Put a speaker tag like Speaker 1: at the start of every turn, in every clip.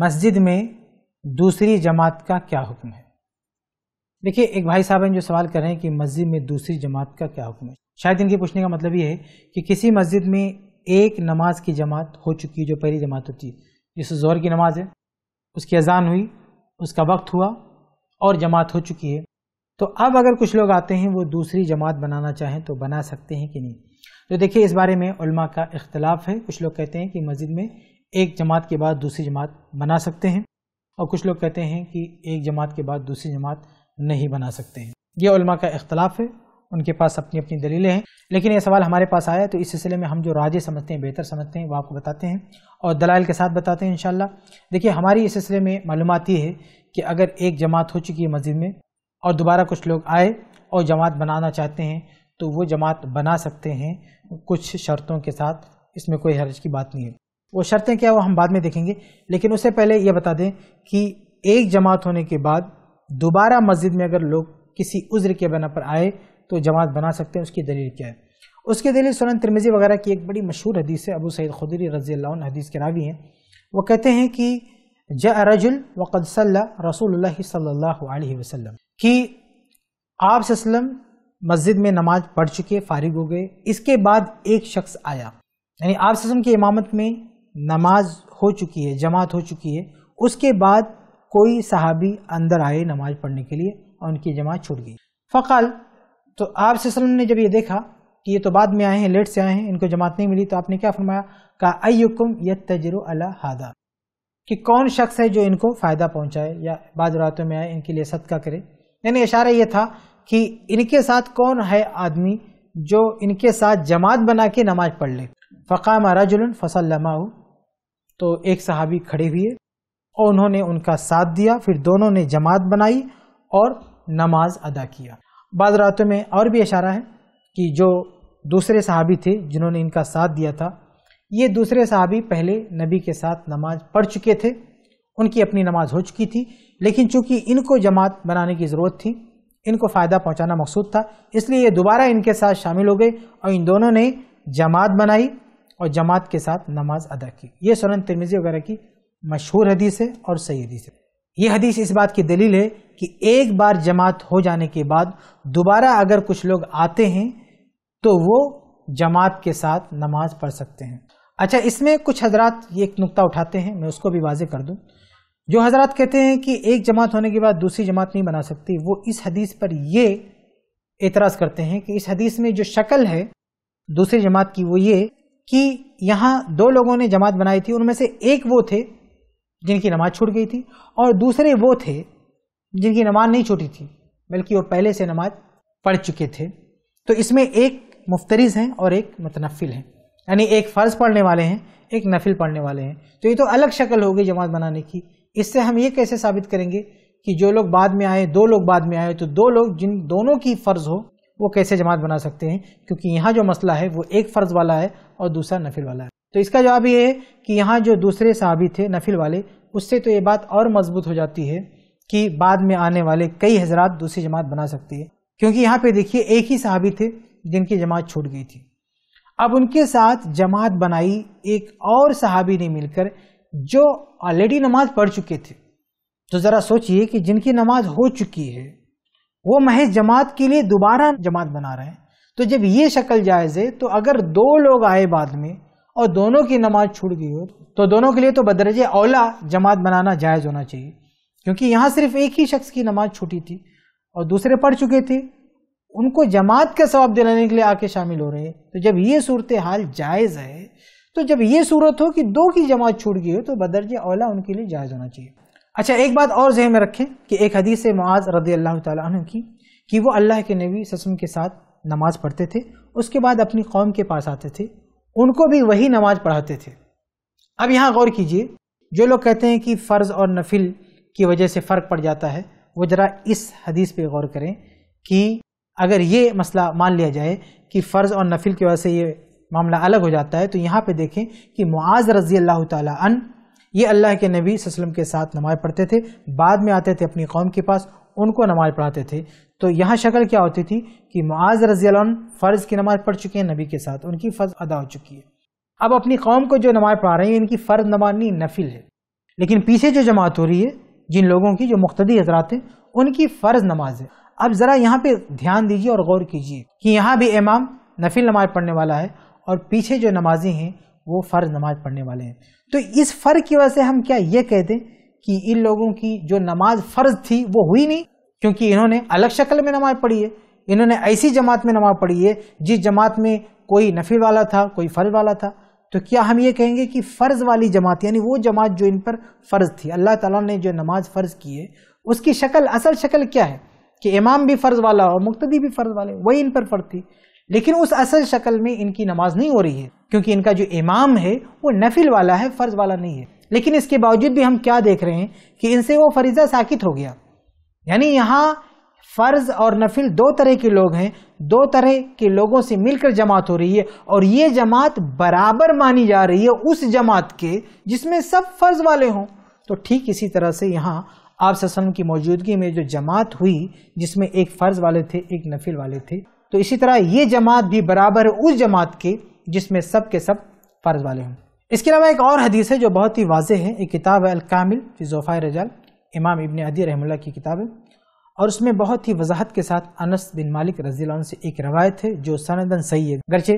Speaker 1: मस्जिद में दूसरी जमात का क्या हुक्म है देखिए एक भाई साहब हैं जो सवाल कर रहे हैं कि मस्जिद में दूसरी जमात का क्या हुक्म है शायद इनके पूछने का मतलब ये है कि किसी मस्जिद में एक नमाज की जमात हो चुकी है जो पहली जमात होती है जैसे जोर की नमाज है उसकी अजान हुई उसका वक्त हुआ और जमात हो चुकी है तो अब अगर कुछ लोग आते हैं वो दूसरी जमात बनाना चाहें तो बना सकते हैं कि नहीं तो देखिए इस बारे में उलमा का इख्तलाफ है कुछ लोग कहते हैं कि मस्जिद में एक जमात के बाद दूसरी जमात बना सकते हैं और कुछ लोग कहते हैं कि एक जमात के बाद दूसरी जमात नहीं बना सकते हैं ये उलमा का इख्तलाफ है उनके पास अपनी अपनी दलीलें हैं लेकिन ये सवाल हमारे पास आया तो इस सिलसिले में हम जो राजे समझते हैं बेहतर समझते हैं वो आपको बताते हैं और दलाल के साथ बताते हैं इन देखिए हमारी इस सिलसिले में मालूम ये है कि अगर एक जमात हो चुकी है मस्जिद में और दोबारा कुछ लोग आए और जमात बनाना चाहते हैं तो वो जमात बना सकते हैं कुछ शर्तों के साथ इसमें कोई हर्ज की बात नहीं है वो शर्तें क्या वो हम बाद में देखेंगे लेकिन उससे पहले ये बता दें कि एक जमात होने के बाद दोबारा मस्जिद में अगर लोग किसी उज्र के बना पर आए तो जमात बना सकते हैं उसकी दलील क्या है उसके दलील सुन तिरमिज़ी वगैरह की एक बड़ी मशहूर हदीस है अबू सैद खुदरी रजी हदीस के रावी हैं वो कहते हैं कि ज रजुल वक़दसल्ला रसूल सल्ला वसम कि आप मस्जिद में नमाज पढ़ चुके फारिग हो गए इसके बाद एक शख्स आया यानी आप की इमामत में नमाज हो चुकी है जमात हो चुकी है उसके बाद कोई सहाबी अंदर आए नमाज पढ़ने के लिए और उनकी जमात छूट गई फ़काल तो आप सेम ने जब ये देखा कि ये तो बाद में आए हैं लेट से आए हैं इनको जमात नहीं मिली तो आपने क्या फरमाया कहा अयुकुम यत तजर अला हादा कि कौन शख्स है जो इनको फ़ायदा पहुंचाए या बाद रातों में आए इनके लिए सदका करे यानी इशारा ये था कि इनके साथ कौन है आदमी जो इनके साथ जमात बना के नमाज पढ़ ले फ़काम रजुल लमाऊ तो एक सहाबी खड़े हुए और उन्होंने उनका साथ दिया फिर दोनों ने जमात बनाई और नमाज अदा किया बाद रातों में और भी इशारा है कि जो दूसरे सहाबी थे जिन्होंने इनका साथ दिया था ये दूसरे सहाबी पहले नबी के साथ नमाज पढ़ चुके थे उनकी अपनी नमाज हो चुकी थी लेकिन चूंकि इनको जमात बनाने की ज़रूरत थी इनको फ़ायदा पहुंचाना मकसूद था इसलिए ये दोबारा इनके साथ शामिल हो गए और इन दोनों ने जमात बनाई और जमात के साथ नमाज अदा की ये सुनन तिरमिजी वगैरह की मशहूर हदीस है और सही हदीस है ये हदीस इस बात की दलील है कि एक बार जमात हो जाने के बाद दोबारा अगर कुछ लोग आते हैं तो वो जमात के साथ नमाज पढ़ सकते हैं अच्छा इसमें कुछ हजरात ये एक नुकता उठाते हैं मैं उसको भी वाजे कर दूं जो हजरात कहते हैं कि एक जमात होने के बाद दूसरी जमात नहीं बना सकती वो इस हदीस पर ये एतराज़ करते हैं कि इस हदीस में जो शक्ल है दूसरी जमात की वो ये कि यहाँ दो लोगों ने जमात बनाई थी उनमें से एक वो थे जिनकी नमाज छूट गई थी और दूसरे वो थे जिनकी नमाज नहीं छूटी थी बल्कि वो पहले से नमाज पढ़ चुके थे तो इसमें एक मुफ्तरीज हैं और एक मतनफिल हैं यानी एक फ़र्ज़ पढ़ने वाले हैं एक नफिल पढ़ने वाले हैं तो ये तो अलग शक्ल होगी जमात बनाने की इससे हम ये कैसे साबित करेंगे कि जो लोग बाद में आए दो लोग बाद में आए तो दो लोग जिन दोनों की फ़र्ज़ हो वो कैसे जमात बना सकते हैं क्योंकि यहाँ जो मसला है वो एक फ़र्ज़ वाला है और दूसरा नफिल वाला है तो इसका जवाब ये है कि यहाँ जो दूसरे सहाबी थे नफिल वाले उससे तो ये बात और मजबूत हो जाती है कि बाद में आने वाले कई हजरात दूसरी जमात बना सकती है क्योंकि यहाँ पे देखिए एक ही सहाबी थे जिनकी जमात छूट गई थी अब उनके साथ जमात बनाई एक और सहाबी ने मिलकर जो ऑलरेडी नमाज पढ़ चुके थे तो ज़रा सोचिए कि जिनकी नमाज हो चुकी है वो महज जमात के लिए दोबारा जमात बना रहे हैं तो जब ये शक्ल जायज़ है तो अगर दो लोग आए बाद में और दोनों की नमाज छूट गई हो तो दोनों के लिए तो बदरज औला जमात बनाना जायज़ होना चाहिए क्योंकि यहाँ सिर्फ एक ही शख्स की नमाज छूटी थी और दूसरे पढ़ चुके थे उनको जमात का सवाब दिलाने के लिए आके शामिल हो रहे हैं तो जब ये सूरत हाल जायज़ है तो जब ये सूरत हो कि दो की जमात छूट गई हो तो बदरज औला उनके लिए जायज़ होना चाहिए अच्छा एक बात और जहन में रखें कि एक हदीस मुआज़ रदी अल्लाह तु की कि वो अल्लाह के नबी ससम के साथ नमाज़ पढ़ते थे उसके बाद अपनी कौम के पास आते थे उनको भी वही नमाज़ पढ़ाते थे अब यहाँ गौर कीजिए जो लोग कहते हैं कि फ़र्ज़ और नफिल की वजह से फ़र्क पड़ जाता है वो ज़रा इस हदीस पे गौर करें कि अगर ये मसला मान लिया जाए कि फ़र्ज़ और नफिल की वजह से ये मामला अलग हो जाता है तो यहाँ पे देखें कि मुआज़ रज़ी अल्लाह तन ये अल्लाह के नबी वसम के साथ नमाज पढ़ते थे बाद में आते थे अपनी कौम के पास उनको नमाज पढ़ाते थे तो यहाँ शक्ल क्या होती थी कि मुआज़ रजी फ़र्ज़ की नमाज़ पढ़ चुके हैं नबी के साथ उनकी फ़र्ज़ अदा हो चुकी है अब अपनी कौम को जो नमाज पढ़ा रहे हैं इनकी फ़र्ज नमाज नहीं नफिल है लेकिन पीछे जो जमात हो रही है जिन लोगों की जो मुख्तदी हजरात हैं उनकी फ़र्ज़ नमाज है अब ज़रा यहाँ पे ध्यान दीजिए और गौर कीजिए कि यहाँ भी इमाम नफिल नमाज पढ़ने वाला है और पीछे जो नमाजी हैं वो फ़र्ज नमाज पढ़ने वाले हैं तो इस फ़र्क की वजह से हम क्या ये कह दें कि इन लोगों की जो नमाज फ़र्ज थी वो हुई नहीं क्योंकि इन्होंने अलग शक्ल में नमाज पढ़ी है इन्होंने ऐसी जमात में नमाज पढ़ी है जिस जमात में कोई नफिल वाला था कोई फ़र्ज वाला था तो क्या हम ये कहेंगे कि फ़र्ज़ वाली जमात यानी वो जमात जो इन पर फ़र्ज़ थी अल्लाह ताला ने जो नमाज फ़र्ज़ की है उसकी शक्ल असल शक्ल क्या है कि इमाम भी फ़र्ज़ वाला और मुक्तदी भी फ़र्ज़ वाले वही इन पर फ़र्ज थी लेकिन उस असल शक्ल में इनकी नमाज नहीं हो रही है क्योंकि इनका जो इमाम है वो नफिल वाला है फ़र्ज़ वाला नहीं है लेकिन इसके बावजूद भी हम क्या देख रहे हैं कि इनसे वो फरीज़ा साकित हो गया यानी यहाँ फ़र्ज़ और नफिल दो तरह के लोग हैं दो तरह के लोगों से मिलकर जमात हो रही है और ये जमात बराबर मानी जा रही है उस जमात के जिसमें सब फ़र्ज़ वाले हों तो ठीक इसी तरह से यहाँ आप ससलम की मौजूदगी में जो जमात हुई जिसमें एक फ़र्ज़ वाले थे एक नफिल वाले थे तो इसी तरह ये जमात भी बराबर है उस जमात के जिसमें सब के सब फ़र्ज वाले हों इसके अलावा एक और हदीस है जो बहुत ही वाजह है एक किताब है अलकामिल फ़िज़ोफ़ा रजाल इमाम इबन अदी रहमल की किताब है और उसमें बहुत ही वजाहत के साथ अनस बिन मालिक रजी से एक रवायत है जो सनदन सही है गरचे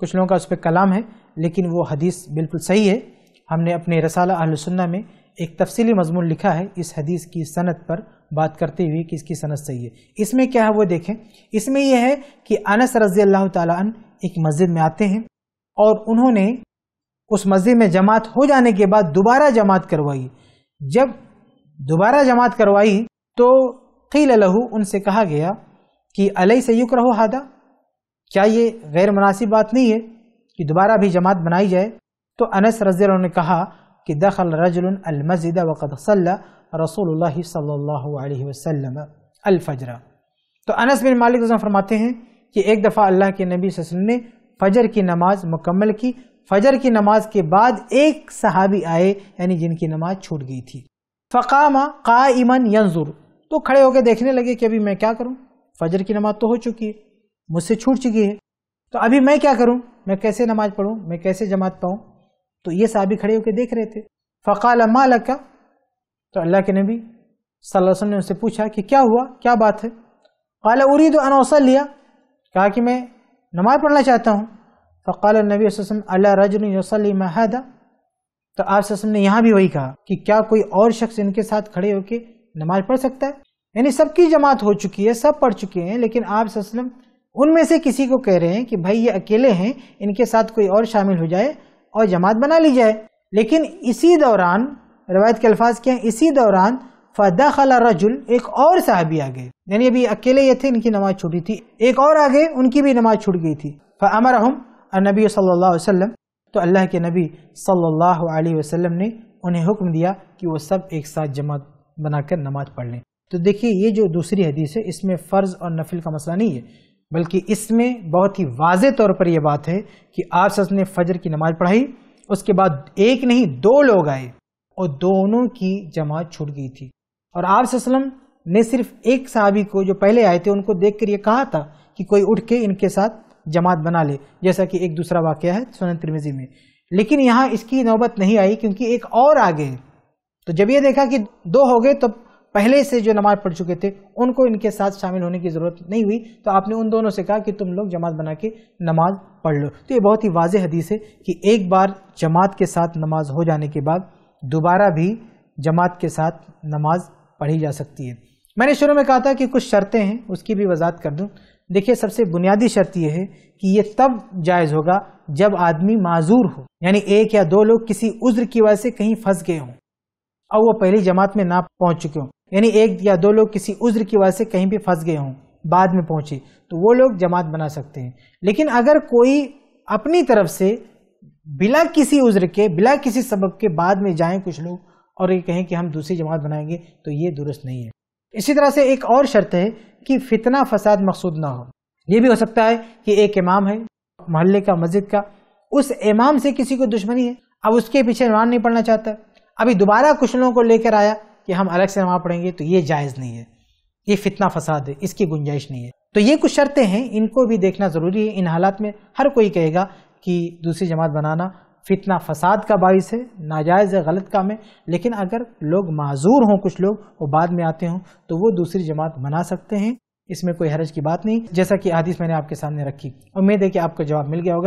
Speaker 1: कुछ लोगों का उस पर कलाम है लेकिन वो हदीस बिल्कुल सही है हमने अपने रसाला अहलसन्ना में एक तफसीली मजमून लिखा है इस हदीस की सनत पर बात करते हुए कि इसकी सनत सही है इसमें क्या है वो देखें इसमें यह है कि अनस रजी अल्लाह तन एक मस्जिद में आते हैं और उन्होंने उस मस्जिद में जमात हो जाने के बाद दोबारा जमात करवाई जब दोबारा जमात करवाई तो कील लहू उनसे कहा गया कि अलई सयुक रहो हादा क्या ये गैर मुनासिब बात नहीं है कि दोबारा भी जमात बनाई जाए तो अनस रजी ने कहा कि दखल अल मस्जिद वक़द सल रसूल सल्ला अलफजरा तो अनस बिन मालिक फरमाते हैं कि एक दफ़ा अल्लाह के नबी वसम ने फजर की नमाज मुकम्मल की फजर की नमाज के बाद एक सहाबी आए यानी जिनकी नमाज छूट गई थी फ़कामा का इमन यंजुर तो खड़े होकर देखने लगे कि अभी मैं क्या करूँ फजर की नमाज तो हो चुकी है मुझसे छूट चुकी है तो अभी मैं क्या करूँ मैं कैसे नमाज पढ़ूँ मैं कैसे जमात पाऊँ तो ये साहबी खड़े होकर देख रहे थे फ़काल माल का तो अल्लाह के नबी वसल्लम ने उनसे पूछा कि क्या हुआ क्या बात है कल उरीद अनौसल लिया कहा कि मैं नमाज पढ़ना चाहता हूँ फ़काल नबी वसम अल्ला रजन वसलम महदा तो आप वसम ने यहाँ भी वही कहा कि क्या कोई और शख्स इनके साथ खड़े होकर नमाज पढ़ सकता है यानी सबकी जमात हो चुकी है सब पढ़ चुके हैं लेकिन आप वसलम उनमें से किसी को कह रहे हैं कि भाई ये अकेले हैं इनके साथ कोई और शामिल हो जाए और जमात बना ली जाए लेकिन इसी दौरान रवायत के अल्फाज के हैं इसी दौरान फ़दा खला रजुल एक और साहबी आ गए यानी अभी अकेले ये थे इनकी नमाज़ छूटी थी एक और आ गए उनकी भी नमाज़ छूट गई थी फ़मर हम नबी सल्ला वसम तो अल्लाह के नबी सल्लल्लाहु अलैहि वसल्लम ने उन्हें हुक्म दिया कि वो सब एक साथ जमात बनाकर नमाज पढ़ लें तो देखिए ये जो दूसरी हदीस है इसमें फ़र्ज़ और नफिल का मसला नहीं है बल्कि इसमें बहुत ही वाज तौर पर यह बात है कि आप ने फजर की नमाज़ पढ़ाई उसके बाद एक नहीं दो लोग आए और दोनों की जमात छूट गई थी और आप ने सिर्फ एक साहबी को जो पहले आए थे उनको देख कर ये कहा था कि कोई उठ के इनके साथ जमात बना ले जैसा कि एक दूसरा वाक्य है सोनन त्रिवेजी में लेकिन यहाँ इसकी नौबत नहीं आई क्योंकि एक और आ गए तो जब ये देखा कि दो हो गए तब तो पहले से जो नमाज पढ़ चुके थे उनको इनके साथ शामिल होने की ज़रूरत नहीं हुई तो आपने उन दोनों से कहा कि तुम लोग जमात बना के नमाज पढ़ लो तो ये बहुत ही वाज हदीस है कि एक बार जमात के साथ नमाज हो जाने के बाद दोबारा भी जमात के साथ नमाज पढ़ी जा सकती है मैंने शुरू में कहा था कि कुछ शर्तें हैं उसकी भी वजात कर दूँ देखिए सबसे बुनियादी शर्त यह है कि ये तब जायज़ होगा जब आदमी माजूर हो यानी एक या दो लोग किसी उज्र की वजह से कहीं फंस गए हों और वो पहली जमात में ना पहुंच चुके हों यानी एक या दो लोग किसी उज्र की वजह से कहीं भी फंस गए हों बाद में पहुंचे तो वो लोग जमात बना सकते हैं लेकिन अगर कोई अपनी तरफ से बिला किसी उज्र के बिला किसी सबब के बाद में जाएं कुछ लोग और ये कहें कि हम दूसरी जमात बनाएंगे तो ये दुरुस्त नहीं है इसी तरह से एक और शर्त है कि फितना फसाद मकसूद ना हो ये भी हो सकता है कि एक इमाम है मोहल्ले का मस्जिद का उस इमाम से किसी को दुश्मनी है अब उसके पीछे नमाज नहीं पढ़ना चाहता अभी दोबारा कुछ लोगों को लेकर आया कि हम अलग से नमाज पढ़ेंगे तो ये जायज़ नहीं है ये फितना फसाद है इसकी गुंजाइश नहीं है तो ये कुछ शर्तें हैं इनको भी देखना ज़रूरी है इन हालात में हर कोई कहेगा कि दूसरी जमात बनाना फितना फसाद का बायस है नाजायज़ है गलत काम है लेकिन अगर लोग माजूर हों कुछ लोग वो बाद में आते हों तो वो दूसरी जमात बना सकते हैं इसमें कोई हरज की बात नहीं जैसा कि आदिश मैंने आपके सामने रखी उम्मीद है कि आपको जवाब मिल गया होगा